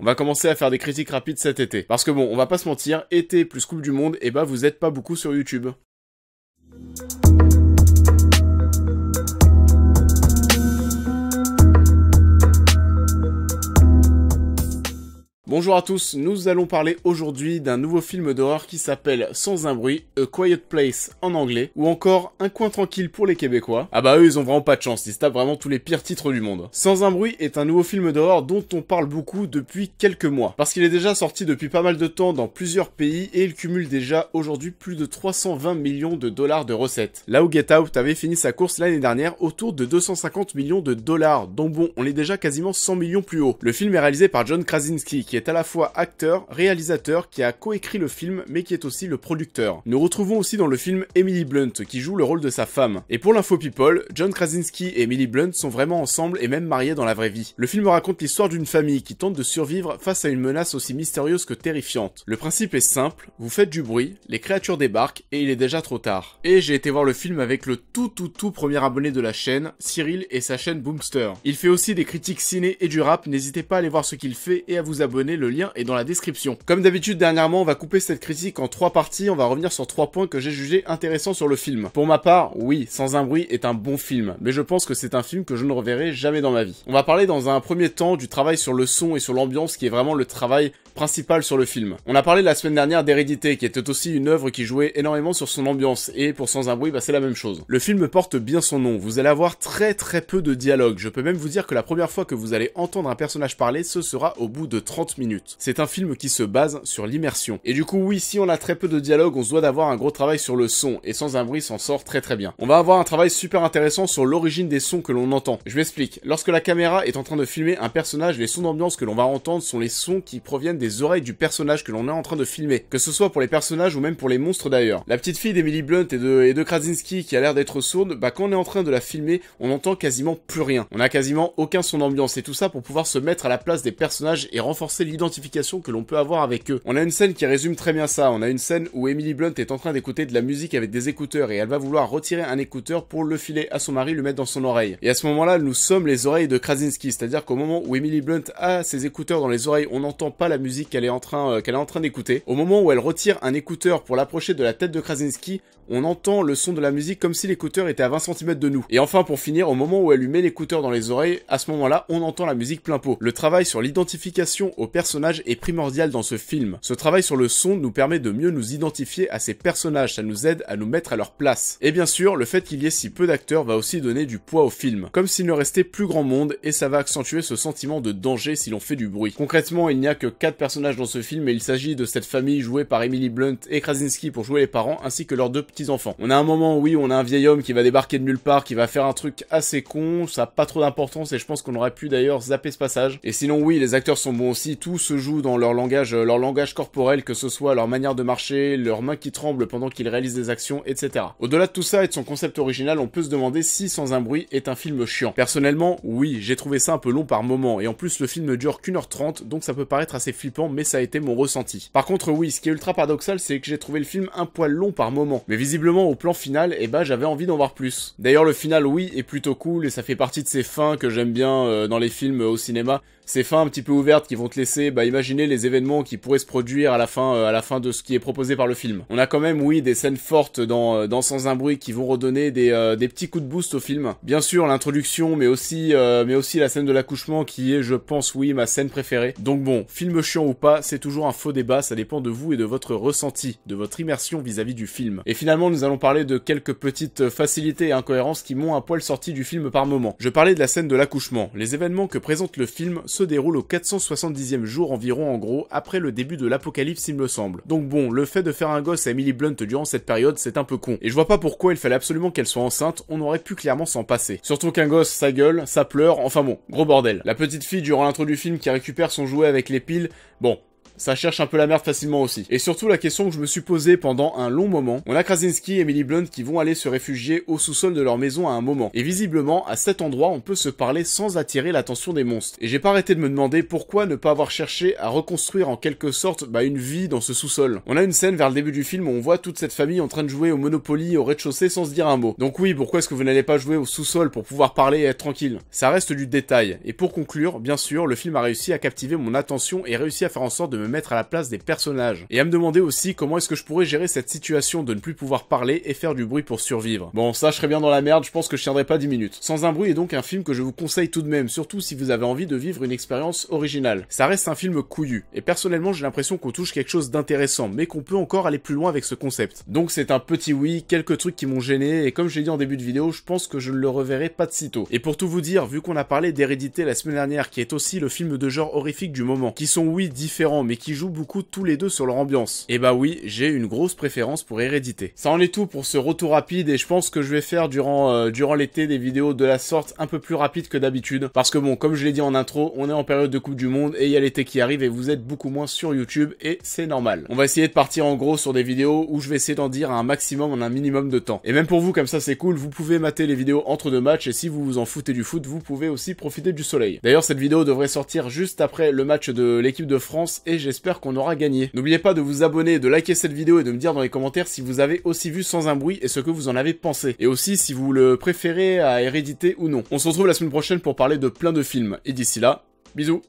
on va commencer à faire des critiques rapides cet été. Parce que bon, on va pas se mentir, été plus Coupe du Monde, et eh bah ben, vous êtes pas beaucoup sur YouTube. Bonjour à tous, nous allons parler aujourd'hui d'un nouveau film d'horreur qui s'appelle Sans un bruit, A Quiet Place en anglais, ou encore Un coin tranquille pour les Québécois. Ah bah eux ils ont vraiment pas de chance, ils se tapent vraiment tous les pires titres du monde. Sans un bruit est un nouveau film d'horreur dont on parle beaucoup depuis quelques mois, parce qu'il est déjà sorti depuis pas mal de temps dans plusieurs pays et il cumule déjà aujourd'hui plus de 320 millions de dollars de recettes. Là où Get Out avait fini sa course l'année dernière autour de 250 millions de dollars, dont bon, on est déjà quasiment 100 millions plus haut. Le film est réalisé par John Krasinski qui est à la fois acteur, réalisateur, qui a coécrit le film, mais qui est aussi le producteur. Nous retrouvons aussi dans le film Emily Blunt, qui joue le rôle de sa femme. Et pour l'info people, John Krasinski et Emily Blunt sont vraiment ensemble et même mariés dans la vraie vie. Le film raconte l'histoire d'une famille qui tente de survivre face à une menace aussi mystérieuse que terrifiante. Le principe est simple, vous faites du bruit, les créatures débarquent et il est déjà trop tard. Et j'ai été voir le film avec le tout tout tout premier abonné de la chaîne, Cyril et sa chaîne Boomster. Il fait aussi des critiques ciné et du rap, n'hésitez pas à aller voir ce qu'il fait et à vous abonner le lien est dans la description. Comme d'habitude, dernièrement, on va couper cette critique en trois parties, on va revenir sur trois points que j'ai jugés intéressants sur le film. Pour ma part, oui, Sans un bruit est un bon film, mais je pense que c'est un film que je ne reverrai jamais dans ma vie. On va parler dans un premier temps du travail sur le son et sur l'ambiance qui est vraiment le travail principal sur le film. On a parlé la semaine dernière d'Hérédité, qui était aussi une œuvre qui jouait énormément sur son ambiance, et pour Sans un bruit, bah, c'est la même chose. Le film porte bien son nom, vous allez avoir très très peu de dialogue, je peux même vous dire que la première fois que vous allez entendre un personnage parler, ce sera au bout de 30 minutes. C'est un film qui se base sur l'immersion. Et du coup, oui, si on a très peu de dialogue, on se doit d'avoir un gros travail sur le son, et sans un bruit s'en sort très très bien. On va avoir un travail super intéressant sur l'origine des sons que l'on entend. Je m'explique, lorsque la caméra est en train de filmer un personnage, les sons d'ambiance que l'on va entendre sont les sons qui proviennent des oreilles du personnage que l'on est en train de filmer, que ce soit pour les personnages ou même pour les monstres d'ailleurs. La petite fille d'Emily Blunt et de, et de Krasinski qui a l'air d'être sourde, bah quand on est en train de la filmer, on n'entend quasiment plus rien. On a quasiment aucun son d'ambiance et tout ça pour pouvoir se mettre à la place des personnages et renforcer l'identification que l'on peut avoir avec eux. On a une scène qui résume très bien ça. On a une scène où Emily Blunt est en train d'écouter de la musique avec des écouteurs et elle va vouloir retirer un écouteur pour le filer à son mari, le mettre dans son oreille. Et à ce moment-là, nous sommes les oreilles de Krasinski, c'est-à-dire qu'au moment où Emily Blunt a ses écouteurs dans les oreilles, on n'entend pas la musique qu'elle est en train euh, qu'elle est en train d'écouter. Au moment où elle retire un écouteur pour l'approcher de la tête de Krasinski, on entend le son de la musique comme si l'écouteur était à 20 cm de nous. Et enfin pour finir, au moment où elle lui met l'écouteur dans les oreilles, à ce moment-là, on entend la musique plein pot. Le travail sur l'identification au Personnage est primordial dans ce film. Ce travail sur le son nous permet de mieux nous identifier à ces personnages, ça nous aide à nous mettre à leur place. Et bien sûr, le fait qu'il y ait si peu d'acteurs va aussi donner du poids au film, comme s'il ne restait plus grand monde et ça va accentuer ce sentiment de danger si l'on fait du bruit. Concrètement, il n'y a que quatre personnages dans ce film et il s'agit de cette famille jouée par Emily Blunt et Krasinski pour jouer les parents ainsi que leurs deux petits-enfants. On a un moment, oui, on a un vieil homme qui va débarquer de nulle part, qui va faire un truc assez con, ça n'a pas trop d'importance et je pense qu'on aurait pu d'ailleurs zapper ce passage. Et sinon, oui, les acteurs sont bons aussi, tout se joue dans leur langage, euh, leur langage corporel, que ce soit leur manière de marcher, leurs mains qui tremblent pendant qu'ils réalisent des actions, etc. Au-delà de tout ça et de son concept original, on peut se demander si Sans un bruit est un film chiant. Personnellement, oui, j'ai trouvé ça un peu long par moment, et en plus le film ne dure qu'une heure trente, donc ça peut paraître assez flippant, mais ça a été mon ressenti. Par contre, oui, ce qui est ultra paradoxal, c'est que j'ai trouvé le film un poil long par moment, mais visiblement au plan final, et eh ben j'avais envie d'en voir plus. D'ailleurs, le final, oui, est plutôt cool, et ça fait partie de ces fins que j'aime bien euh, dans les films euh, au cinéma, ces fins un petit peu ouvertes qui vont te laisser bah, imaginer les événements qui pourraient se produire à la fin euh, à la fin de ce qui est proposé par le film. On a quand même oui des scènes fortes dans euh, dans sans un bruit qui vont redonner des, euh, des petits coups de boost au film. Bien sûr l'introduction mais aussi mais aussi la scène de l'accouchement qui est je pense oui ma scène préférée. Donc bon, film chiant ou pas, c'est toujours un faux débat, ça dépend de vous et de votre ressenti, de votre immersion vis-à-vis du film. Et finalement, nous allons parler de quelques petites facilités et incohérences qui m'ont un poil sorti du film par moment. Je parlais de la scène de l'accouchement. Les événements que présente le film se déroule au 470e jour environ en gros, après le début de l'apocalypse il me semble. Donc bon, le fait de faire un gosse à Emily Blunt durant cette période, c'est un peu con. Et je vois pas pourquoi il fallait absolument qu'elle soit enceinte, on aurait pu clairement s'en passer. Surtout qu'un gosse, ça gueule, ça pleure, enfin bon, gros bordel. La petite fille durant l'intro du film qui récupère son jouet avec les piles, bon, ça cherche un peu la merde facilement aussi. Et surtout la question que je me suis posée pendant un long moment, on a Krasinski et Emily Blunt qui vont aller se réfugier au sous-sol de leur maison à un moment. Et visiblement, à cet endroit, on peut se parler sans attirer l'attention des monstres. Et j'ai pas arrêté de me demander pourquoi ne pas avoir cherché à reconstruire en quelque sorte bah, une vie dans ce sous-sol. On a une scène vers le début du film où on voit toute cette famille en train de jouer au Monopoly au rez-de-chaussée sans se dire un mot. Donc oui, pourquoi est-ce que vous n'allez pas jouer au sous-sol pour pouvoir parler et être tranquille Ça reste du détail. Et pour conclure, bien sûr, le film a réussi à captiver mon attention et réussi à faire en sorte de me mettre à la place des personnages, et à me demander aussi comment est-ce que je pourrais gérer cette situation de ne plus pouvoir parler et faire du bruit pour survivre. Bon, ça, je serais bien dans la merde, je pense que je tiendrai pas 10 minutes. Sans un bruit est donc un film que je vous conseille tout de même, surtout si vous avez envie de vivre une expérience originale. Ça reste un film couillu, et personnellement, j'ai l'impression qu'on touche quelque chose d'intéressant, mais qu'on peut encore aller plus loin avec ce concept. Donc c'est un petit oui, quelques trucs qui m'ont gêné, et comme je l'ai dit en début de vidéo, je pense que je ne le reverrai pas de sitôt. Et pour tout vous dire, vu qu'on a parlé d'Hérédité la semaine dernière, qui est aussi le film de genre horrifique du moment, qui sont oui différents, mais qui jouent beaucoup tous les deux sur leur ambiance. Et eh bah oui, j'ai une grosse préférence pour héréditer. Ça en est tout pour ce retour rapide et je pense que je vais faire durant, euh, durant l'été des vidéos de la sorte un peu plus rapide que d'habitude. Parce que bon, comme je l'ai dit en intro, on est en période de Coupe du Monde et il y a l'été qui arrive et vous êtes beaucoup moins sur YouTube et c'est normal. On va essayer de partir en gros sur des vidéos où je vais essayer d'en dire un maximum en un minimum de temps. Et même pour vous, comme ça c'est cool, vous pouvez mater les vidéos entre deux matchs et si vous vous en foutez du foot, vous pouvez aussi profiter du soleil. D'ailleurs, cette vidéo devrait sortir juste après le match de l'équipe de France et j'ai j'espère qu'on aura gagné. N'oubliez pas de vous abonner, de liker cette vidéo et de me dire dans les commentaires si vous avez aussi vu sans un bruit et ce que vous en avez pensé. Et aussi si vous le préférez à héréditer ou non. On se retrouve la semaine prochaine pour parler de plein de films. Et d'ici là, bisous